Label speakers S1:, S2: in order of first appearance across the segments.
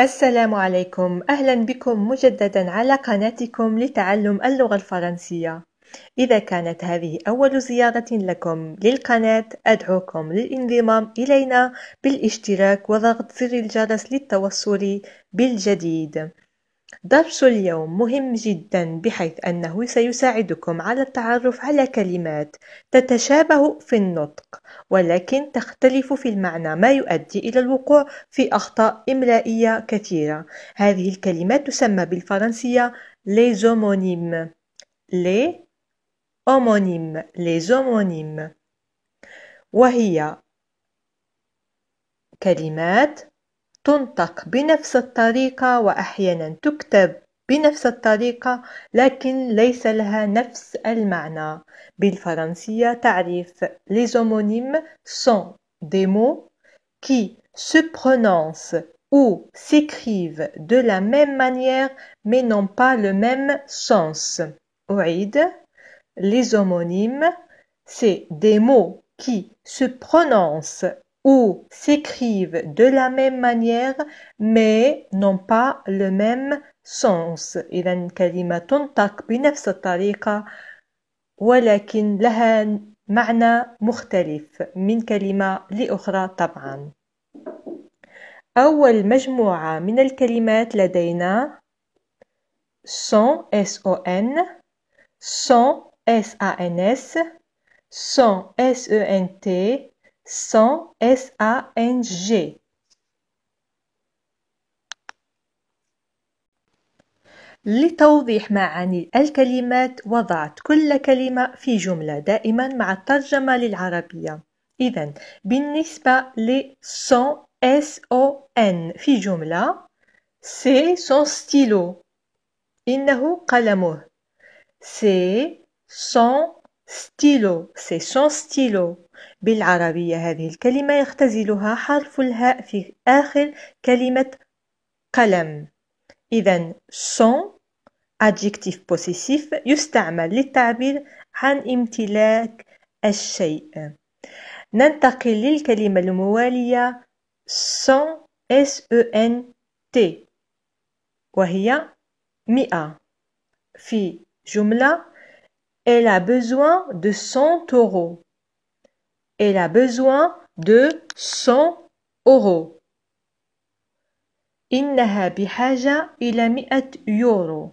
S1: السلام عليكم أهلا بكم مجددا على قناتكم لتعلم اللغة الفرنسية إذا كانت هذه أول زيارة لكم للقناة أدعوكم للانضمام إلينا بالاشتراك وضغط زر الجرس للتوصل بالجديد درس اليوم مهم جداً بحيث أنه سيساعدكم على التعرف على كلمات تتشابه في النطق ولكن تختلف في المعنى ما يؤدي إلى الوقوع في أخطاء إملائية كثيرة هذه الكلمات تسمى بالفرنسية les homonymes وهي كلمات تنطق بنفس الطريقة وأحيانا تكتب بنفس الطريقة لكن ليس nefs نفس المعنى بالفرنسية ta'rif, Les homonymes sont des mots qui se prononcent ou s'écrivent de la même manière mais n'ont pas le même sens. Ouïd, les homonymes, c'est des mots qui se prononcent ou s'écrivent de la même manière mais n'ont pas le même sens إذا كلمة تنطق بنفس الطريقة ولكن لها معنى مختلف من كلمة لأخرى طبعا أول مجموعة من الكلمات لدينا son S-O-N son S-A-N-S son S-E-N-T Sang, S-A-N-G. لتوضيح معاني الكلمات وضعت كل كلمة في جملة دائما مع الترجمة للعربية إذا بالنسبة ل son S O N في جملة c'est son stylo إنه قلمه سي son stylo c'est son stylo بالعربية هذه الكلمة يختزلها حرف الهاء في آخر كلمة قلم إذا son adjectif possessif يستعمل للتعبير عن امتلاك الشيء ننتقل للكلمة الموالية son s e n t وهي مئة في جملة Elle a besoin de 100 euros elle a besoin de 100 euros. إنها بحاجة إلى 100 يورو.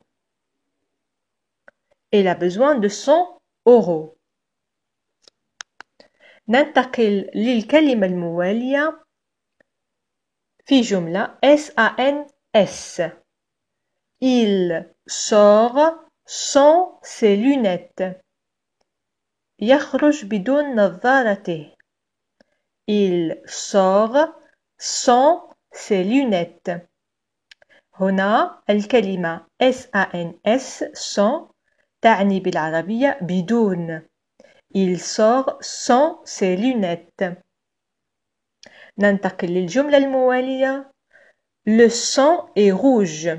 S1: Elle a besoin de 100 euros. ننتقل للكلمة الموالية في جملة S-A-N-S. Il sort sans ses lunettes. يخرج بدون نظارته. Il sort sans ses lunettes. هنا الكلمة S-A-N-S sans تعني بالعربية بدون. Il sort sans ses lunettes. ننتقل للجملة الموالية. Le sang est rouge.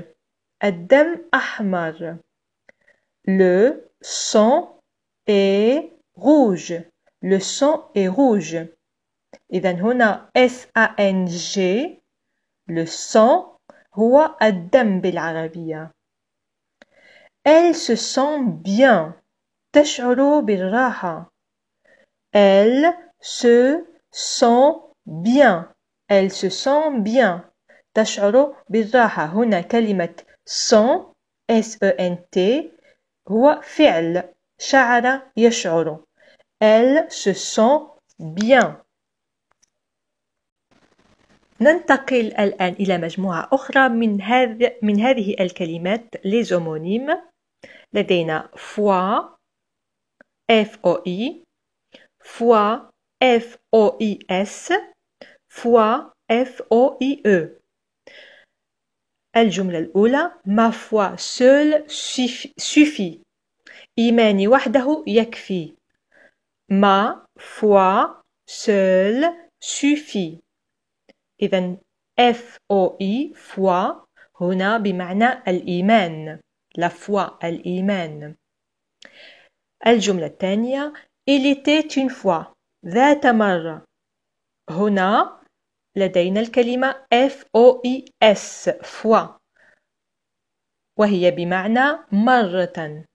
S1: الدم أحمر. Le sang est Rouge. Le sang est rouge. Et huna S A N G. Le sang. Wa Adam bil arabia Elle se sent bien. Tasharou bil raha. Elle se sent bien. Elle se sent bien. Tasharou bil raha. Hunak Sang S E N T. Wa fiel. Shara yasharou. elle se sent bien. ننتقل الآن إلى مجموعة أخرى من, هذ... من هذه الكلمات ليزومونيم لدينا فوا F O I فوا F O I S فوا F O I E الجملة الأولى ما فوا سول سوفي إيماني وحده يكفي ma فوا seule suffit إذا F O I foi هنا بمعنى الإيمان la foi الإيمان الجملة الثانية il était une fois ذات مرة هنا لدينا الكلمة F O I S فوا وهي بمعنى مرة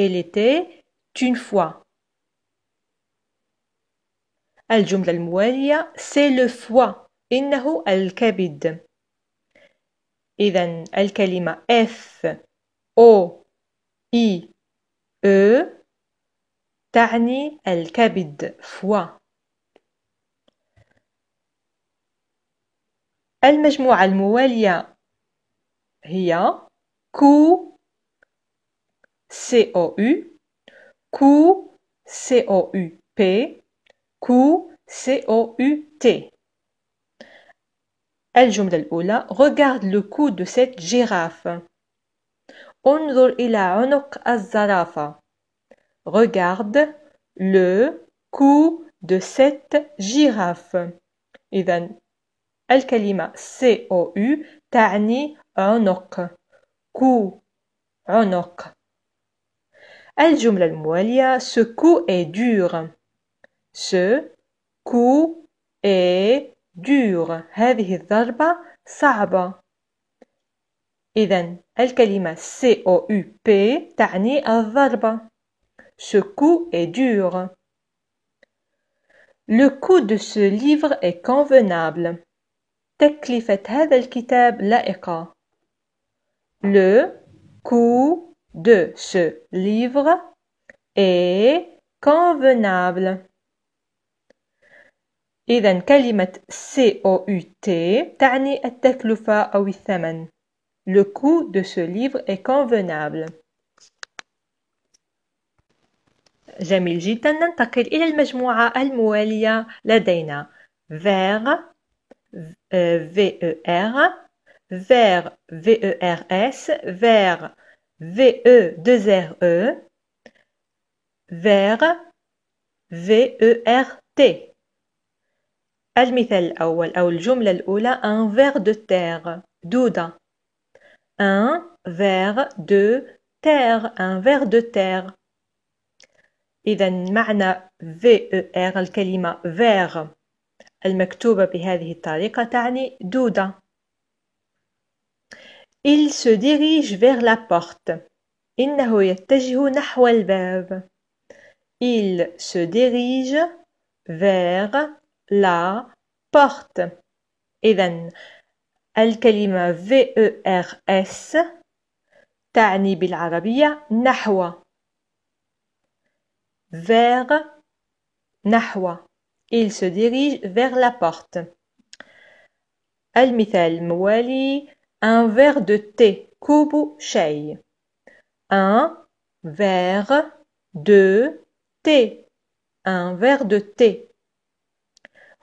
S1: il était une fois الجملة الموالية سي لو فوا إنه الكبد إذا الكلمة F O I E تعني الكبد فوا المجموعة الموالية هي كو سي او إي كو سي او إي بي Cou, c o u t El Jumdal Oula regarde le cou de cette girafe. Onzur ila onok azarafa. Regarde le cou de cette girafe. Idan El Kalima C-O-U ta'ni onok. Cou onok. El Jumdal Moualia ce cou est dur. Ce coup est dur. هذه الضربة صعبة. إذا الكلمة COUP تعني الضربة. Ce coup est dur. Le coût de ce livre est convenable. تكلفة هذا الكتاب لائقة. Le coût de ce livre est convenable. إذا كلمة COUT تعني التكلفة أو الثمن. Le coût de ce livre est convenable. جميل جدا ننتقل إلى المجموعة الموالية لدينا vers VER e vers e VERS vers VE2RE vers VERT المثال الأول أو الجملة الأولى un verre de terre دودة un verre de terre un verre de terre إذا معنى ver الكلمة ver المكتوبة بهذه الطريقة تعني دودة Il se dirige vers la porte. إنه يتجه نحو الباب. Il se dirige vers la porte. E r الكلمة VERS bil-arabia نحو vers نحو il se dirige vers la porte المثال الموالي un verre de thé Kubu شاي un verre de thé un verre de thé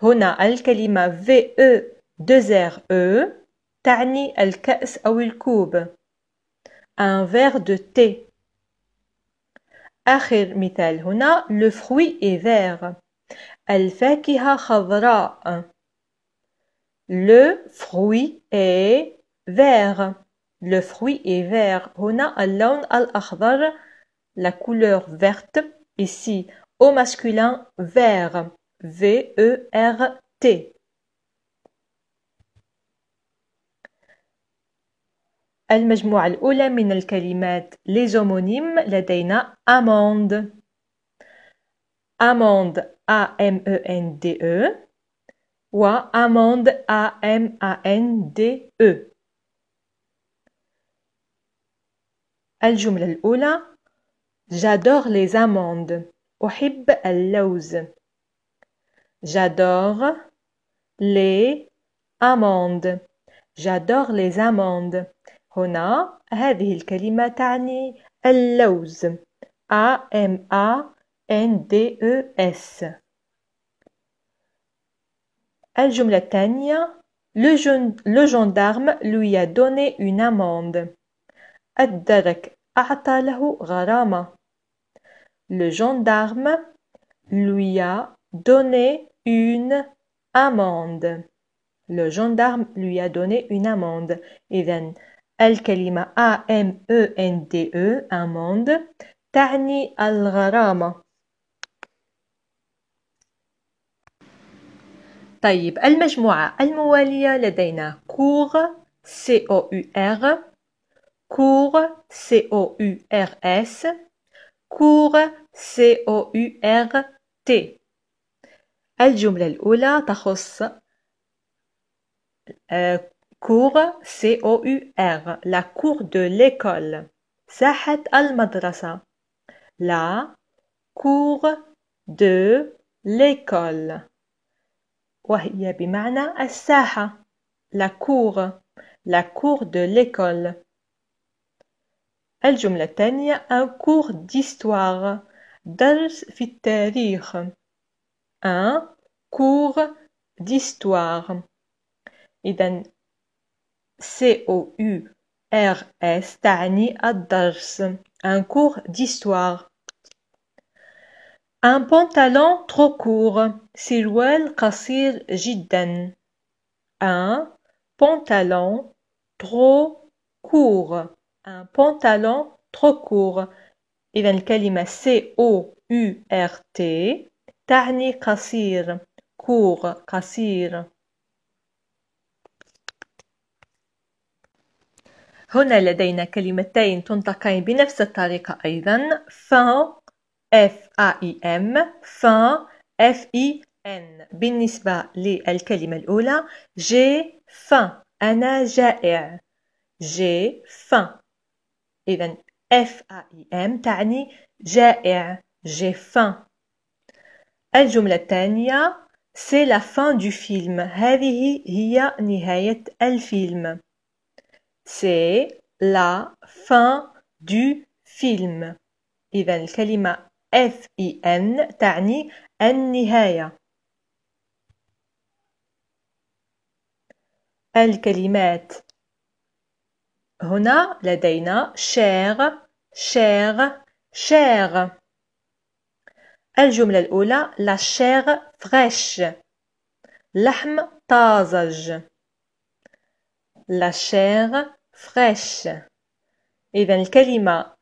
S1: هنا الكلمة VE2RE e e تعني الكأس أو الكوب un verre de thé آخر مثال هنا le fruit est vert الفاكهة خضراء le fruit est vert le fruit est vert هنا اللون الأخضر la couleur verte ici au masculin vert Vert. E R al-oula min al-kalimat les homonymes la déna amande, amande A-M-E-N-D-E ou amande A-M-A-N-D-E. Al jumla al j'adore les amandes. J'aime les amandes. J'adore les amandes. J'adore les amandes. Hona هذه الكلمة تعني اللوز A M A N D E S الجملة الثانية le, le gendarme lui a donné une amende le gendarme lui a donné une amende. Le gendarme lui a donné une amende. Al Kalima A M E N D E amende تعني الغرامة. طيب المجموعة الموالية لدينا كور C O U R cours C O U R S cours C O U R T الجملة الأولى تخص كور سي او يو ار لا كور دو ليكول ساحة المدرسة لا كور دو ليكول وهي بمعنى الساحة لا كور لا كور دو ليكول الجملة الثانية ان كور ديستوار درس في التاريخ un cours d'histoire. إذا C O U R S تعني adars. un cours d'histoire. Un pantalon trop court سروال قصير جدا. Un pantalon trop court. Un pantalon trop court. إذا الكلمة C O U R T تعني قصير كور قصير هنا لدينا كلمتين تنطقان بنفس الطريقة أيضا فان F A I M فان F I N بالنسبة للكلمة الأولى جي فان أنا جائع جي فان إذا F A I M تعني جائع جي فان El jout la c'est la fin du film. C'est la fin du film. Et elle calima f i n t a n n h a n h a n Hona, la d chère, chère, chère. الجملة الأولى لا شير فريش لحم طازج لا شير فريش إذا الكلمة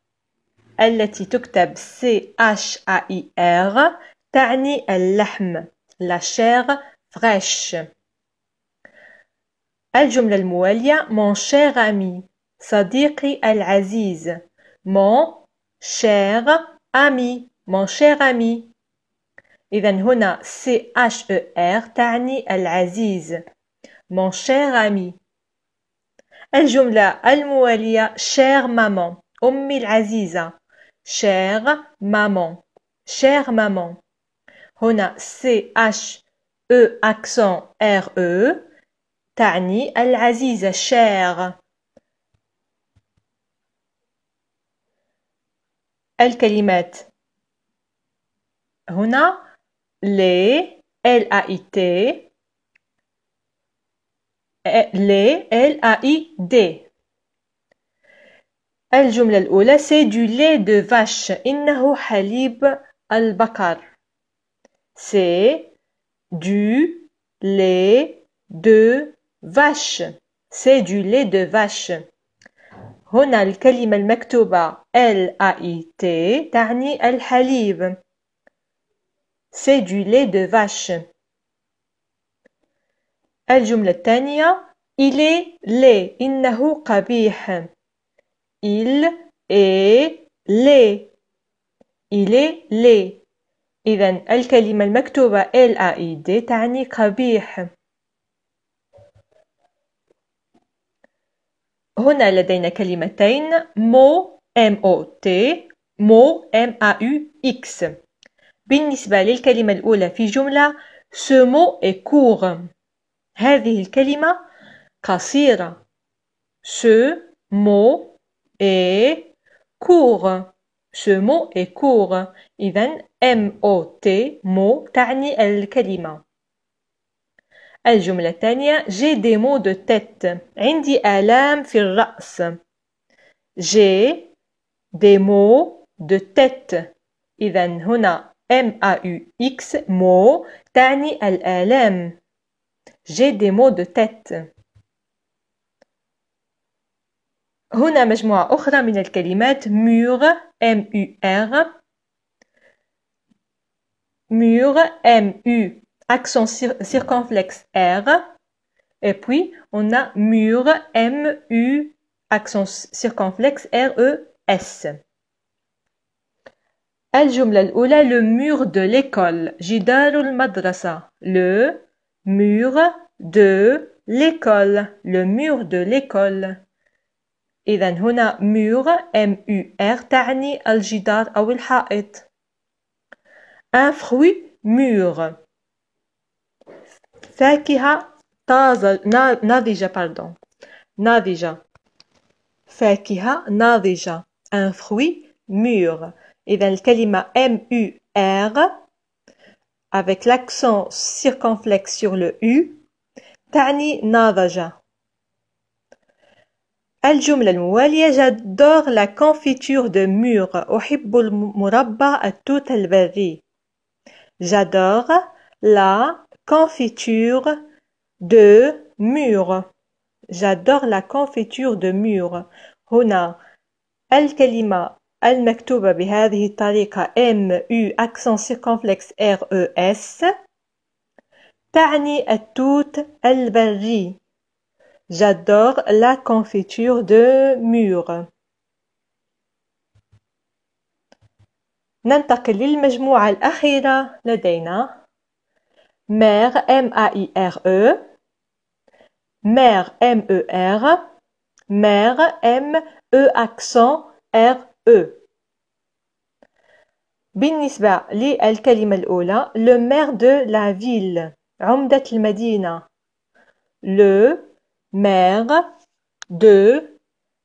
S1: التي تكتب C H A I R تعني اللحم لا شير فريش الجملة الموالية مون شير أمي صديقي العزيز مون شير أمي Mon cher ami. E هنا r تعني العزيز. Mon cher ami. الجملة الموالية cher maman أمي العزيزة chère maman Cher maman c h E accent e تعني العزيزة chère الكلمات هنا لي ال اي تي لي ال اي دي الجمله الاولى سي دو لي دو فاش انه حليب البقر سي دو لي دو فاش سي دو لي دو فاش هنا الكلمه المكتوبه ال اي تي تعني الحليب C'est du lait de vache. الجملة الثانية Il est laid. إنه قبيح. Il est laid. Il est laid. إذا الكلمة المكتوبة L A I D تعني قبيح. هنا لدينا كلمتين مو M O T مو M A U X بالنسبة للكلمة الأولى في جملة Ce mot est court. هذه الكلمة قصيرة. Ce mot est court. Ce mot est court. إذا M-O-T mot تعني الكلمة. الجملة الثانية J'ai des maux de tête. عندي آلام في الرأس. J'ai des maux de tête. إذا هنا M-A-U-X mot l-l-m. J'ai des mots de tête. هنا مجموعة أخرى من الكلمات mur M-U-R mur M-U accent circonflexe R et puis on a mur M-U accent circonflexe R-E-S. El Jumel al le mur de l'école, Jidharul Madrasa le mur de l'école, le mur de l'école. Edenhona Mur m-u-r tani al-Jidhar awilhaet un fruit mure. Fakihah navija pardon, naviga. Fakihah naviga un fruit mure m u r avec l'accent circonflexe sur le U Tani ناضجة al الموالية j'adore la confiture de mûr murabba à tout البري j'adore la confiture de mur. j'adore la confiture de Hona, al-Kalima. Elle est bihad de cette M, U, accent circonflexe, R, E, S. Tani et tout le J'adore la confiture de mur. Passons à la dernière équation. Mère, M, A, I, R, E. Mère, M, E, R. Mère, M, E, accent, R, E. E. بالنسبة للكلمة الأولى le maire de la ville عمدة المدينة le maire de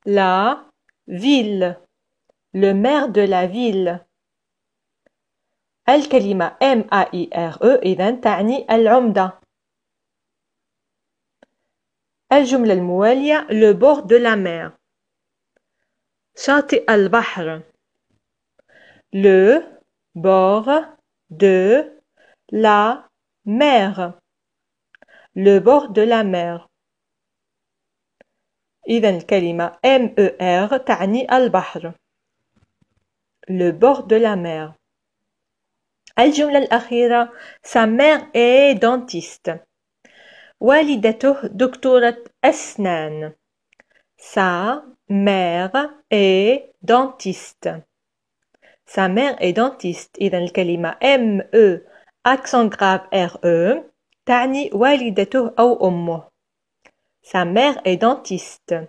S1: la ville le maire de la ville الكلمة M-A-I-R-E إذا تعني العمدة الجملة الموالية le bord de la mer شاطئ البحر le bord de la mer le bord de la mer E R Tani تعني البحر le bord de la mer al sa mère est dentiste والدته دكتورة أسنان sa mère est dentiste. Sa mère est dentiste. إذا M E accent grave R E تعني والدته أو أمه. Sa mère est dentiste.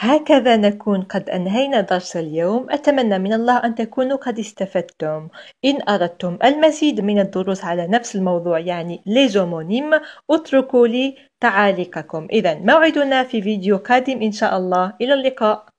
S1: هكذا نكون قد أنهينا درس اليوم أتمنى من الله أن تكونوا قد استفدتم إن أردتم المزيد من الدروس على نفس الموضوع يعني ليزومونيم اتركوا لي تعاليقكم إذا موعدنا في فيديو قادم إن شاء الله إلى اللقاء